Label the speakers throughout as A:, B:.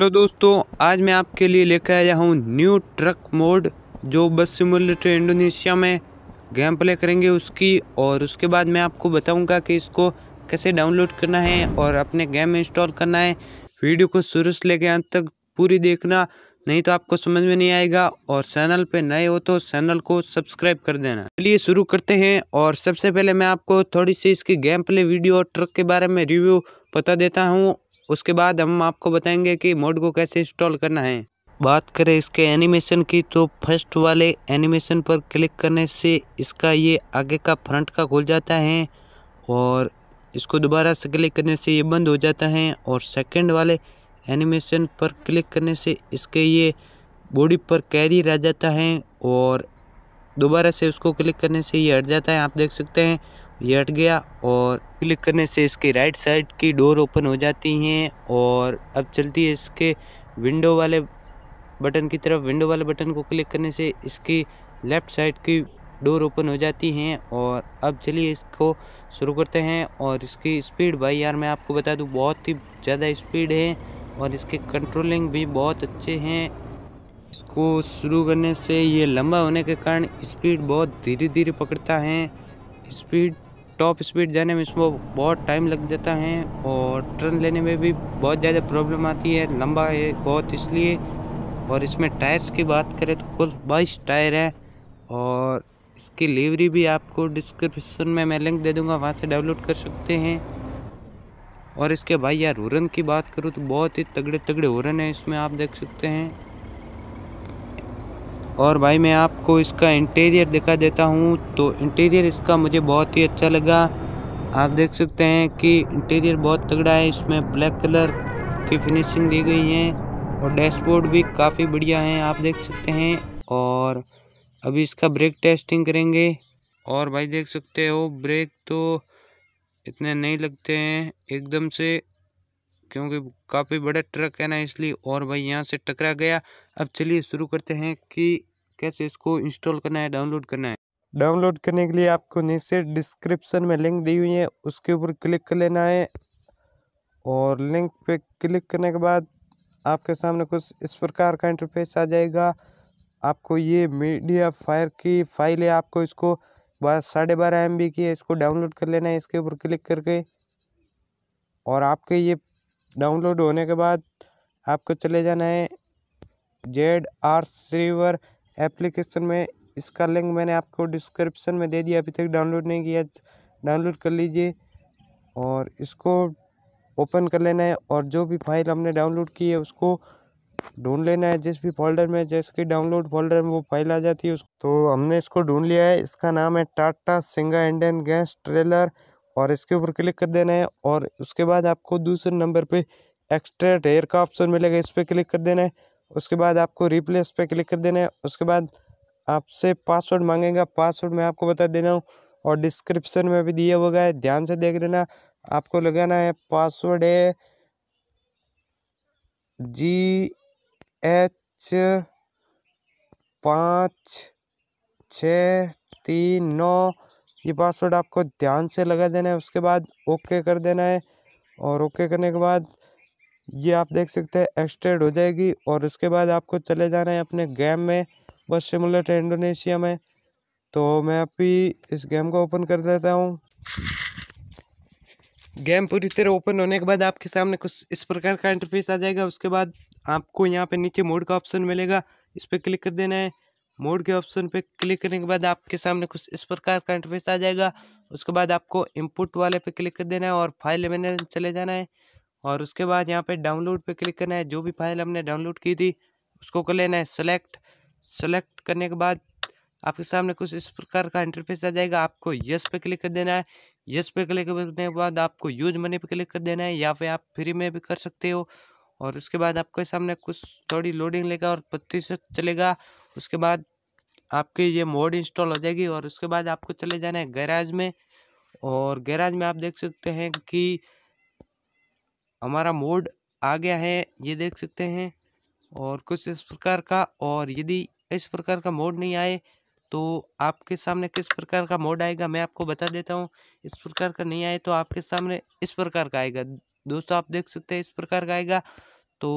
A: hello दोस्तों आज मैं आपके लिए लेकर आया हूँ न्यू ट्रक मोड जो बस सिमुलेटर इंडोनेशिया में गेम प्ले करेंगे उसकी और उसके बाद मैं आपको बताऊंगा कि इसको कैसे डाउनलोड करना है और अपने गेम में इंस्टॉल करना है वीडियो को शुरू से लेकर अंत तक पूरी देखना नहीं तो आपको समझ में नहीं आएगा और चैनल पे नए हो तो चैनल को सब्सक्राइब कर देना चलिए शुरू करते हैं और सबसे पहले मैं आपको थोड़ी सी इसकी गेम प्ले वीडियो और ट्रक के बारे में रिव्यू बता देता हूँ उसके बाद हम आपको बताएंगे कि मोड को कैसे इंस्टॉल करना है बात करें इसके एनिमेशन की तो फर्स्ट वाले एनिमेशन पर क्लिक करने से इसका ये आगे का फ्रंट का खुल जाता है और इसको दोबारा से क्लिक करने से ये बंद हो जाता है और सेकंड वाले एनिमेशन पर क्लिक करने से इसके ये बॉडी पर कैरियर आ जाता है और दोबारा से उसको क्लिक करने से ये हट जाता है आप देख सकते हैं ये हट गया और क्लिक करने से इसके राइट साइड की डोर ओपन हो जाती हैं और अब चलती है इसके विंडो वाले बटन की तरफ विंडो वाले बटन को क्लिक करने से इसकी लेफ़्ट साइड की डोर ओपन हो जाती हैं और अब चलिए इसको शुरू करते हैं और इसकी स्पीड भाई यार मैं आपको बता दूँ बहुत ही ज़्यादा स्पीड है और इसके कंट्रोलिंग भी बहुत अच्छे हैं इसको शुरू करने से ये लंबा होने के कारण स्पीड बहुत धीरे धीरे पकड़ता है स्पीड टॉप स्पीड जाने में इसको बहुत टाइम लग जाता है और टर्न लेने में भी बहुत ज़्यादा प्रॉब्लम आती है लंबा है बहुत इसलिए और इसमें टायर्स की बात करें तो कुल बाईस टायर है और इसकी डिलीवरी भी आपको डिस्क्रिप्शन में मैं लिंक दे दूंगा वहाँ से डाउनलोड कर सकते हैं और इसके भाई यार हुरन की बात करूँ तो बहुत ही तगड़े तगड़े हुरन है इसमें आप देख सकते हैं और भाई मैं आपको इसका इंटीरियर दिखा देता हूँ तो इंटीरियर इसका मुझे बहुत ही अच्छा लगा आप देख सकते हैं कि इंटीरियर बहुत तगड़ा है इसमें ब्लैक कलर की फिनिशिंग दी गई है और डैशबोर्ड भी काफ़ी बढ़िया है आप देख सकते हैं और अभी इसका ब्रेक टेस्टिंग करेंगे और भाई देख सकते हो ब्रेक तो इतने नहीं लगते हैं एकदम से क्योंकि काफ़ी बड़ा ट्रक है ना इसलिए और भाई यहाँ से टकरा गया अब चलिए शुरू करते हैं कि कैसे इसको इंस्टॉल करना है डाउनलोड करना है डाउनलोड करने के लिए आपको नीचे डिस्क्रिप्शन में लिंक दी हुई है उसके ऊपर क्लिक कर लेना है और लिंक पे क्लिक करने के बाद आपके सामने कुछ इस प्रकार का इंटरफेस आ जाएगा आपको ये मीडिया फायर की फाइल है आपको इसको साढ़े बारह एम की है इसको डाउनलोड कर लेना है इसके ऊपर क्लिक करके और आपके ये डाउनलोड होने के बाद आपको चले जाना है जेड आर सीवर एप्लीकेशन में इसका लिंक मैंने आपको डिस्क्रिप्शन में दे दिया अभी तक डाउनलोड नहीं किया डाउनलोड कर लीजिए और इसको ओपन कर लेना है और जो भी फाइल हमने डाउनलोड की है उसको ढूंढ लेना है जिस भी फोल्डर में जिसके डाउनलोड फोल्डर में वो फाइल आ जाती है उसको तो हमने इसको ढूंढ लिया है इसका नाम है टाटा सिंगा इंडियन गैस ट्रेलर और इसके ऊपर क्लिक कर देना है और उसके बाद आपको दूसरे नंबर पे एक्स्ट्रा हेयर का ऑप्शन मिलेगा इस पर क्लिक कर देना है उसके बाद आपको रिप्लेस पे क्लिक कर देना है उसके बाद आपसे पासवर्ड मांगेगा पासवर्ड मैं आपको बता देना हूँ और डिस्क्रिप्शन में भी दिया हुआ है ध्यान से देख देना आपको लगाना है पासवर्ड है जी एच पाँच छ तीन नौ ये पासवर्ड आपको ध्यान से लगा देना है उसके बाद ओके कर देना है और ओके करने के बाद ये आप देख सकते हैं एक्सटेड हो जाएगी और उसके बाद आपको चले जाना है अपने गेम में बस सिमुलेटर इंडोनेशिया में तो मैं अभी इस गेम को ओपन कर देता हूँ गेम पूरी तरह ओपन होने के बाद आपके सामने कुछ इस प्रकार का इंटरफेस आ जाएगा उसके बाद आपको यहाँ पे नीचे मोड का ऑप्शन मिलेगा इस पर क्लिक कर देना है मोड के ऑप्शन पे क्लिक करने के बाद आपके सामने कुछ इस प्रकार का इंटरफेस आ जाएगा उसके बाद आपको इनपुट वाले पे क्लिक कर देना है और फाइल मैनेजर चले जाना है और उसके बाद यहाँ पे डाउनलोड पे क्लिक करना है जो भी फाइल हमने डाउनलोड की थी उसको कर लेना है सेलेक्ट सेलेक्ट करने के बाद आपके सामने कुछ इस प्रकार का इंटरफेस आ जाएगा आपको यस पे क्लिक कर देना है यस पे क्लिक करने के बाद आपको यूज मनी पे क्लिक कर देना है या फिर आप फ्री में भी कर सकते हो और उसके बाद आपके सामने कुछ थोड़ी लोडिंग लेगा और प्रतिशत चलेगा उसके बाद आपके ये मोड इंस्टॉल हो जाएगी और उसके बाद आपको चले जाना है गैराज में और गैराज में आप देख सकते हैं कि हमारा मोड आ गया है ये देख सकते हैं और कुछ इस प्रकार का और यदि इस प्रकार का मोड नहीं आए तो आपके सामने किस प्रकार का मोड आएगा मैं आपको बता देता हूँ इस प्रकार का नहीं आए तो आपके सामने इस प्रकार का आएगा दोस्तों आप देख सकते हैं इस प्रकार का आएगा तो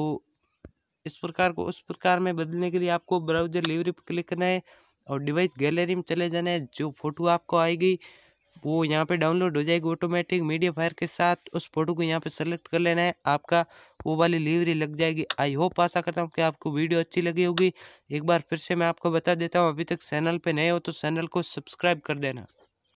A: इस प्रकार को उस प्रकार में बदलने के लिए आपको ब्राउजर लिवरी पर क्लिक करना है और डिवाइस गैलरी में चले जाना है जो फ़ोटो आपको आएगी वो यहाँ पे डाउनलोड हो जाएगी ऑटोमेटिक मीडिया फायर के साथ उस फोटो को यहाँ पे सेलेक्ट कर लेना है आपका वो वाली लीवरी लग जाएगी आई होप आशा करता हूँ कि आपको वीडियो अच्छी लगी होगी एक बार फिर से मैं आपको बता देता हूँ अभी तक चैनल पे नए हो तो चैनल को सब्सक्राइब कर देना